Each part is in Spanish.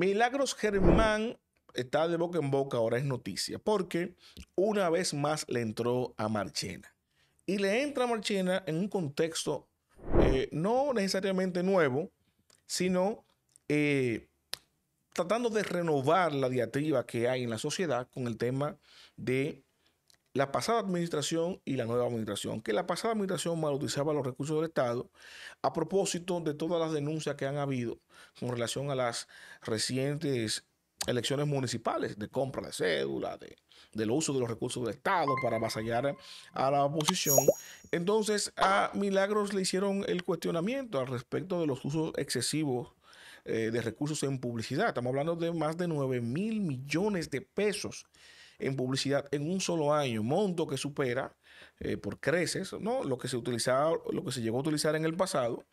Milagros Germán está de boca en boca, ahora es noticia, porque una vez más le entró a Marchena. Y le entra a Marchena en un contexto eh, no necesariamente nuevo, sino eh, tratando de renovar la diatriba que hay en la sociedad con el tema de la pasada administración y la nueva administración, que la pasada administración mal utilizaba los recursos del Estado a propósito de todas las denuncias que han habido con relación a las recientes elecciones municipales de compra de cédula, de, del uso de los recursos del Estado para avasallar a la oposición. Entonces a Milagros le hicieron el cuestionamiento al respecto de los usos excesivos eh, de recursos en publicidad. Estamos hablando de más de 9 mil millones de pesos en publicidad en un solo año, monto que supera eh, por creces ¿no? lo, que se utilizaba, lo que se llegó a utilizar en el pasado,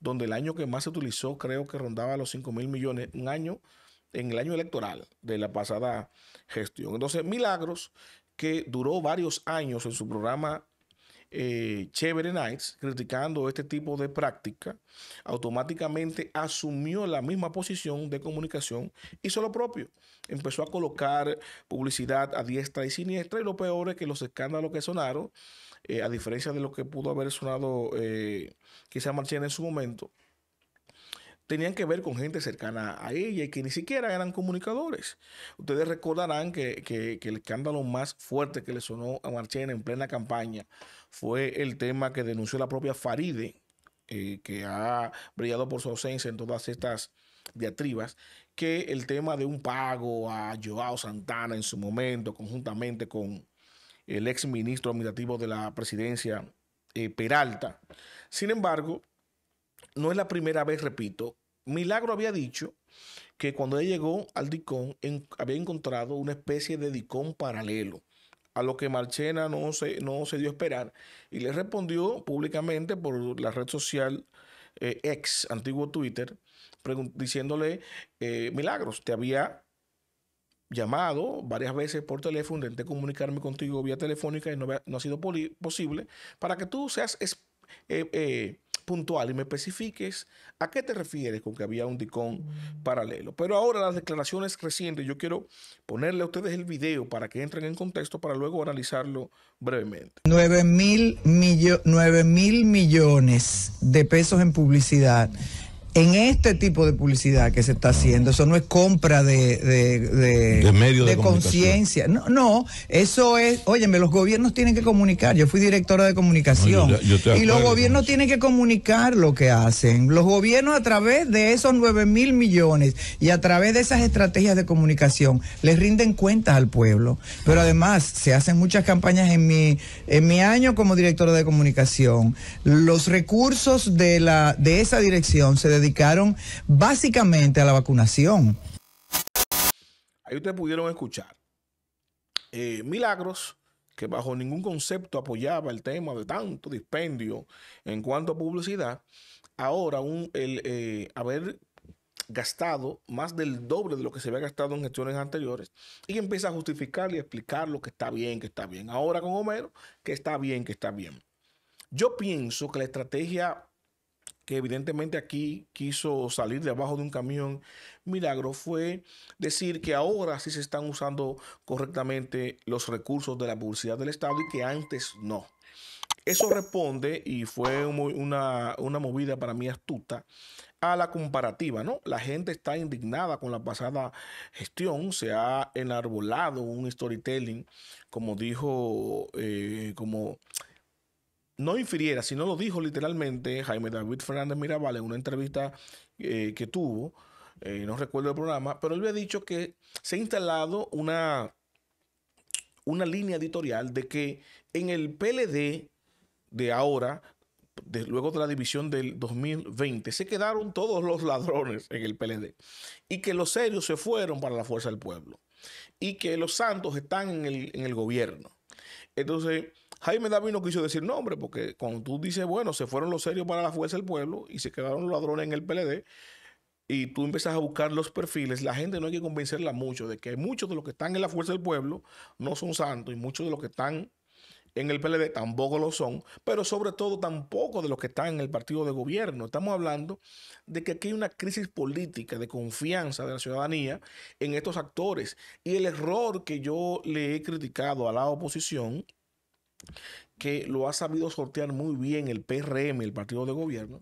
donde el año que más se utilizó creo que rondaba los 5 mil millones, un año en el año electoral de la pasada gestión. Entonces, Milagros, que duró varios años en su programa eh, Chévere Nights criticando este tipo de práctica, automáticamente asumió la misma posición de comunicación, hizo lo propio. Empezó a colocar publicidad a diestra y siniestra y lo peor es que los escándalos que sonaron, eh, a diferencia de lo que pudo haber sonado eh, quizá Marchena en su momento, tenían que ver con gente cercana a ella y que ni siquiera eran comunicadores. Ustedes recordarán que, el escándalo más fuerte que le sonó a Marchena en plena campaña fue el tema que denunció la propia Faride, eh, que ha brillado por su ausencia en todas estas diatribas, que el tema de un pago a Joao Santana en su momento, conjuntamente con el ex ministro administrativo de la presidencia, eh, Peralta. Sin embargo, no es la primera vez, repito. Milagro había dicho que cuando él llegó al DICON había encontrado una especie de DICON paralelo, a lo que Marchena no se, no se dio a esperar y le respondió públicamente por la red social ex, eh, antiguo Twitter, diciéndole, eh, Milagros, te había llamado varias veces por teléfono, intenté comunicarme contigo vía telefónica y no, no ha sido posible, para que tú seas... Eh, puntual y me especifiques a qué te refieres con que había un dicón mm. paralelo. Pero ahora las declaraciones recientes, yo quiero ponerle a ustedes el video para que entren en contexto para luego analizarlo brevemente. 9 mil millones de pesos en publicidad en este tipo de publicidad que se está haciendo, eso no es compra de, de, conciencia. No, no, eso es, óyeme, los gobiernos tienen que comunicar. Yo fui directora de comunicación. y los gobiernos tienen que comunicar lo que hacen. Los gobiernos a través de esos 9 mil millones y a través de esas estrategias de comunicación les rinden cuentas al pueblo. Pero además se hacen muchas campañas en mi, en mi año como directora de comunicación. Los recursos de, la, de esa dirección se dedican dedicaron básicamente a la vacunación. Ahí ustedes pudieron escuchar. Eh, milagros que bajo ningún concepto apoyaba el tema de tanto dispendio en cuanto a publicidad, ahora un, el eh, haber gastado más del doble de lo que se había gastado en gestiones anteriores y empieza a justificar y explicar lo que está bien, que está bien. Ahora con Homero, que está bien, que está bien. Yo pienso que la estrategia que evidentemente aquí quiso salir de abajo de un camión, milagro fue decir que ahora sí se están usando correctamente los recursos de la publicidad del Estado y que antes no. Eso responde, y fue una, movida para mí astuta, a la comparativa, ¿no? La gente está indignada con la pasada gestión, se ha enarbolado un storytelling, como dijo, eh, como no infiriera, sino lo dijo literalmente Jaime David Fernández Mirabal en una entrevista eh, que tuvo, eh, no recuerdo el programa, pero él había dicho que se ha instalado una, una línea editorial de que en el PLD de ahora, luego de la división del 2020, se quedaron todos los ladrones en el PLD y que los serios se fueron para la fuerza del pueblo y que los santos están en el, en el gobierno. Entonces, Jaime David no quiso decir nombre, porque cuando tú dices, bueno, se fueron los serios para la fuerza del pueblo y se quedaron los ladrones en el PLD, y tú empiezas a buscar los perfiles, la gente no hay que convencerla mucho de que muchos de los que están en la fuerza del pueblo no son santos y muchos de los que están en el PLD tampoco lo son, pero sobre todo tampoco de los que están en el partido de gobierno. Estamos hablando de que aquí hay una crisis política de confianza de la ciudadanía en estos actores. Y el error que yo le he criticado a la oposición que lo ha sabido sortear muy bien el PRM, el partido de gobierno,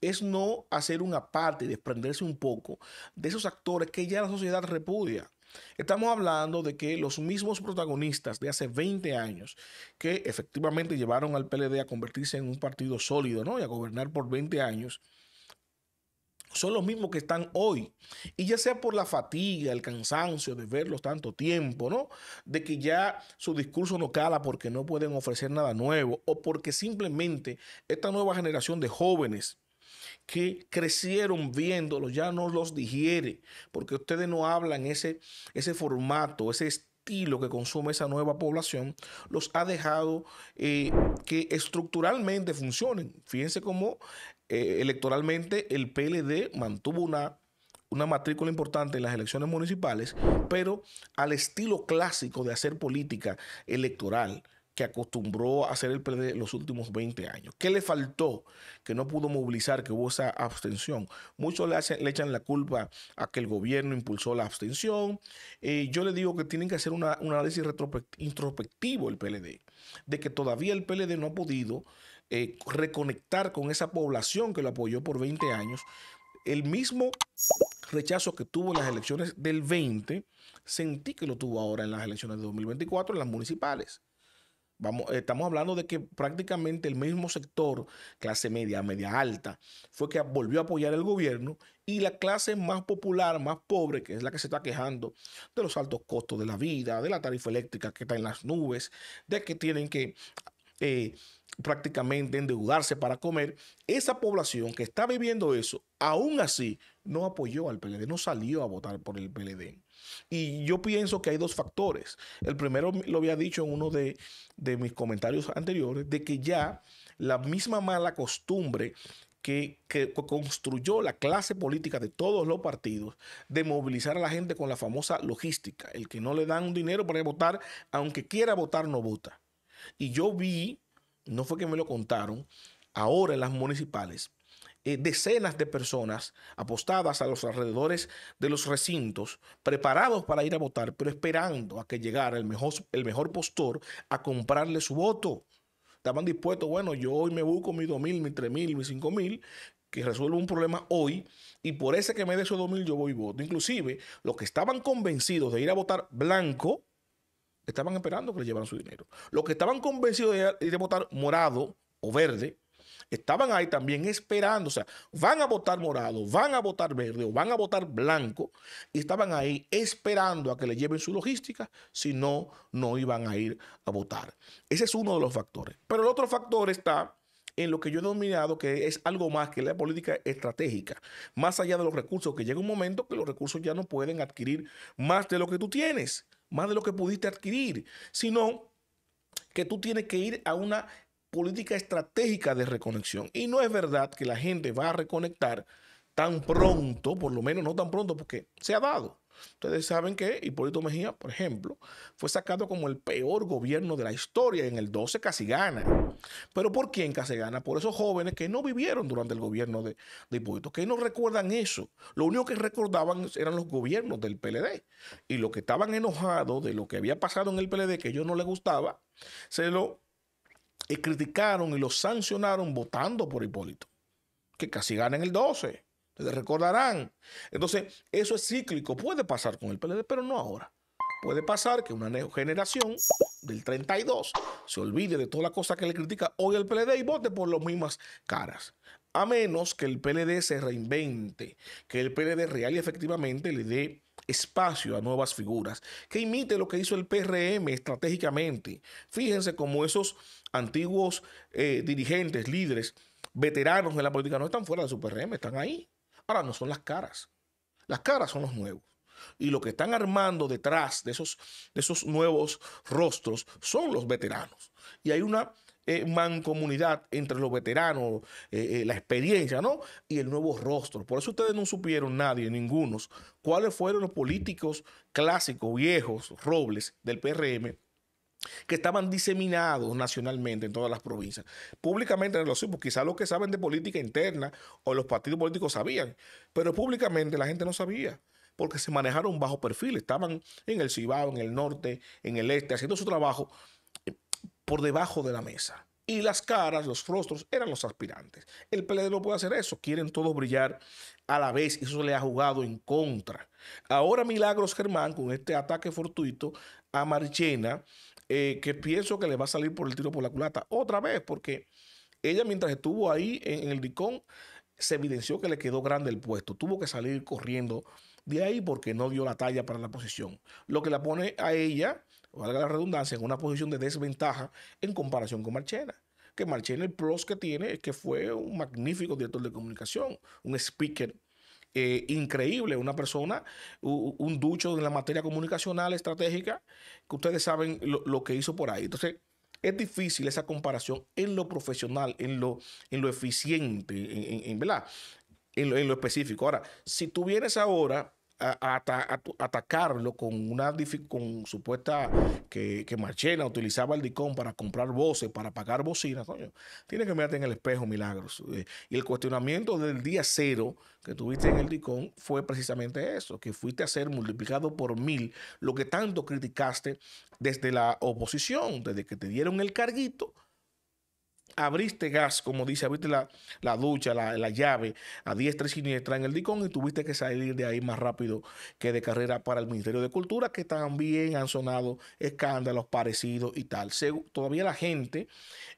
es no hacer una parte y desprenderse un poco de esos actores que ya la sociedad repudia. Estamos hablando de que los mismos protagonistas de hace 20 años, que efectivamente llevaron al PLD a convertirse en un partido sólido ¿no? y a gobernar por 20 años, son los mismos que están hoy. Y ya sea por la fatiga, el cansancio de verlos tanto tiempo, ¿no? De que ya su discurso no cala porque no pueden ofrecer nada nuevo o porque simplemente esta nueva generación de jóvenes que crecieron viéndolos ya no los digiere porque ustedes no hablan ese, ese formato, ese estilo lo que consume esa nueva población los ha dejado eh, que estructuralmente funcionen. Fíjense cómo eh, electoralmente el PLD mantuvo una una matrícula importante en las elecciones municipales, pero al estilo clásico de hacer política electoral, que acostumbró a hacer el PLD los últimos 20 años. ¿Qué le faltó que no pudo movilizar, que hubo esa abstención? Muchos le, hacen, echan la culpa a que el gobierno impulsó la abstención. Eh, yo le digo que tienen que hacer un análisis introspectivo el PLD, de que todavía el PLD no ha podido eh, reconectar con esa población que lo apoyó por 20 años. El mismo rechazo que tuvo en las elecciones del 20, sentí que lo tuvo ahora en las elecciones de 2024, en las municipales estamos hablando de que prácticamente el mismo sector, clase media, media alta, fue que volvió a apoyar el gobierno y la clase más popular, más pobre, que es la que se está quejando de los altos costos de la vida, de la tarifa eléctrica que está en las nubes, de que tienen que eh, prácticamente endeudarse para comer, esa población que está viviendo eso, aún así no apoyó al PLD, no salió a votar por el PLD. Y yo pienso que hay dos factores. El primero lo había dicho en uno de, mis comentarios anteriores, de que ya la misma mala costumbre que, que, construyó la clase política de todos los partidos de movilizar a la gente con la famosa logística. El que no le dan un dinero para votar, aunque quiera votar, no vota. Y yo vi, no fue que me lo contaron, ahora en las municipales, eh, decenas de personas apostadas a los alrededores de los recintos, preparados para ir a votar, pero esperando a que llegara el mejor, el mejor postor a comprarle su voto. Estaban dispuestos, bueno, yo hoy me busco mi 2.000, mi 3.000, mi 5.000, mil, que resuelvo un problema hoy y por ese que me dé esos 2.000 yo voy y voto. Inclusive, los que estaban convencidos de ir a votar blanco, estaban esperando que le llevaran su dinero. Los que estaban convencidos de ir a votar morado o verde, estaban ahí también esperando, o sea, van a votar morado, van a votar verde o van a votar blanco, y estaban ahí esperando a que le lleven su logística, si no, no iban a ir a votar. Ese es uno de los factores. Pero el otro factor está en lo que yo he denominado que es algo más que la política estratégica, más allá de los recursos, que llega un momento que los recursos ya no pueden adquirir más de lo que tú tienes, más de lo que pudiste adquirir, sino que tú tienes que ir a una política estratégica de reconexión. Y no es verdad que la gente va a reconectar tan pronto, por lo menos no tan pronto, porque se ha dado. Ustedes saben que Hipólito Mejía, por ejemplo, fue sacado como el peor gobierno de la historia. En el 12 casi gana. ¿Pero por quién casi gana? Por esos jóvenes que no vivieron durante el gobierno de, de Hipólito, que no recuerdan eso. Lo único que recordaban eran los gobiernos del PLD. Y lo que estaban enojados de lo que había pasado en el PLD, que a ellos no les gustaba, se lo y criticaron y lo sancionaron votando por Hipólito, que casi gana el 12. Ustedes recordarán. Entonces, eso es cíclico. Puede pasar con el PLD, pero no ahora. Puede pasar que una generación del 32 se olvide de toda la cosa que le critica hoy al PLD y vote por las mismas caras. A menos que el PLD se reinvente, que el PLD real y efectivamente le dé espacio a nuevas figuras, que imite lo que hizo el PRM estratégicamente. Fíjense cómo esos antiguos eh, dirigentes, líderes, veteranos de la política no están fuera de su PRM, están ahí. Ahora no son las caras. Las caras son los nuevos. Y lo que están armando detrás de esos, de esos nuevos rostros son los veteranos. Y hay una eh, mancomunidad entre los veteranos, eh, eh, la experiencia, ¿no? Y el nuevo rostro. Por eso ustedes no supieron nadie, ningunos, cuáles fueron los políticos clásicos, viejos, robles del PRM que estaban diseminados nacionalmente en todas las provincias. Públicamente no lo sé, quizás los que saben de política interna o los partidos políticos sabían, pero públicamente la gente no sabía porque se manejaron bajo perfil, estaban en el Cibao, en el norte, en el este, haciendo su trabajo por debajo de la mesa. Y las caras, los rostros eran los aspirantes. El PLD no puede hacer eso. Quieren todos brillar a la vez. ...y Eso le ha jugado en contra. Ahora Milagros Germán, con este ataque fortuito a Marchena, eh, que pienso que le va a salir por el tiro por la culata. Otra vez, porque ella mientras estuvo ahí en el Dicón, se evidenció que le quedó grande el puesto. Tuvo que salir corriendo de ahí porque no dio la talla para la posición. Lo que la pone a ella valga la redundancia, en una posición de desventaja en comparación con Marchena. Que Marchena, el pros que tiene es que fue un magnífico director de comunicación, un speaker eh, increíble, una persona, un, ducho en la materia comunicacional estratégica, que ustedes saben lo, que hizo por ahí. Entonces, es difícil esa comparación en lo profesional, en lo, en lo eficiente, en, en, en lo específico. Ahora, si tú vienes ahora a, atacarlo con una con supuesta que, que Marchena utilizaba el dicon para comprar voces, para pagar bocinas, coño, tienes que mirarte en el espejo, milagros. Eh, y el cuestionamiento del día cero que tuviste en el dicon fue precisamente eso, que fuiste a ser multiplicado por mil lo que tanto criticaste desde la oposición, desde que te dieron el carguito abriste gas, como dice, abriste la, ducha, la, llave a diestra y siniestra en el DICON y tuviste que salir de ahí más rápido que de carrera para el Ministerio de Cultura, que también han sonado escándalos parecidos y tal. todavía la gente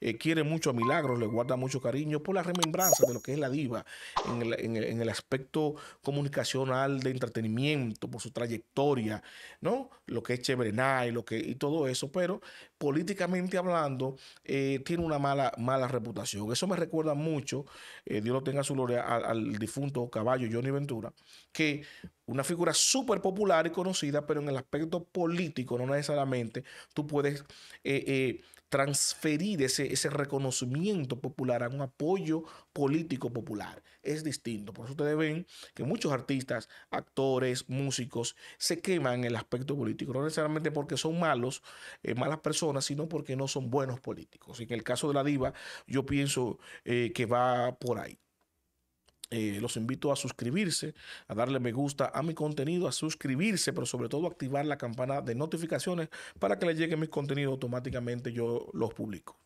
eh, quiere mucho a Milagros, le guarda mucho cariño por la remembranza de lo que es la diva en el, en el, aspecto comunicacional de entretenimiento, por su trayectoria, ¿no? Lo que es Chevrenay, lo que y todo eso, pero políticamente hablando, eh, tiene una mala mala reputación. Eso me recuerda mucho, eh, Dios lo tenga su gloria, al, al difunto caballo Johnny Ventura, que una figura súper popular y conocida, pero en el aspecto político no necesariamente tú puedes eh, eh, transferir ese, ese reconocimiento popular a un apoyo político popular. Es distinto. Por eso ustedes ven que muchos artistas, actores, músicos se queman en el aspecto político. No necesariamente porque son malos, eh, malas personas, sino porque no son buenos políticos. En el caso de la diva, yo pienso que va por ahí. Eh, los invito a suscribirse, a darle me gusta a mi contenido, a suscribirse, pero sobre todo activar la campana de notificaciones para que les llegue mi contenido automáticamente yo los publico.